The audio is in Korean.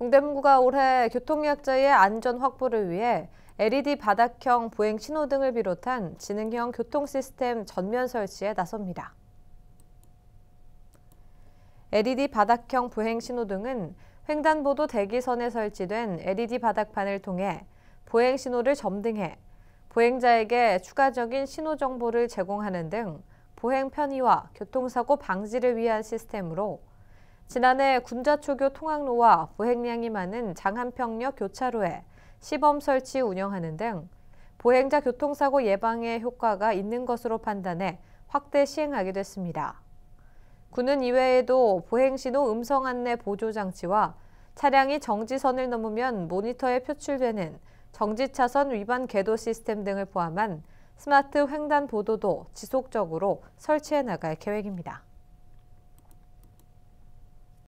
동대문구가 올해 교통약자의 안전 확보를 위해 LED 바닥형 보행 신호등을 비롯한 지능형 교통 시스템 전면 설치에 나섭니다. LED 바닥형 보행 신호등은 횡단보도 대기선에 설치된 LED 바닥판을 통해 보행 신호를 점등해 보행자에게 추가적인 신호 정보를 제공하는 등 보행 편의와 교통사고 방지를 위한 시스템으로 지난해 군자초교 통학로와 보행량이 많은 장한평역 교차로에 시범 설치 운영하는 등 보행자 교통사고 예방에 효과가 있는 것으로 판단해 확대 시행하게 됐습니다. 군은 이외에도 보행신호 음성 안내 보조 장치와 차량이 정지선을 넘으면 모니터에 표출되는 정지차선 위반 궤도 시스템 등을 포함한 스마트 횡단 보도도 지속적으로 설치해 나갈 계획입니다.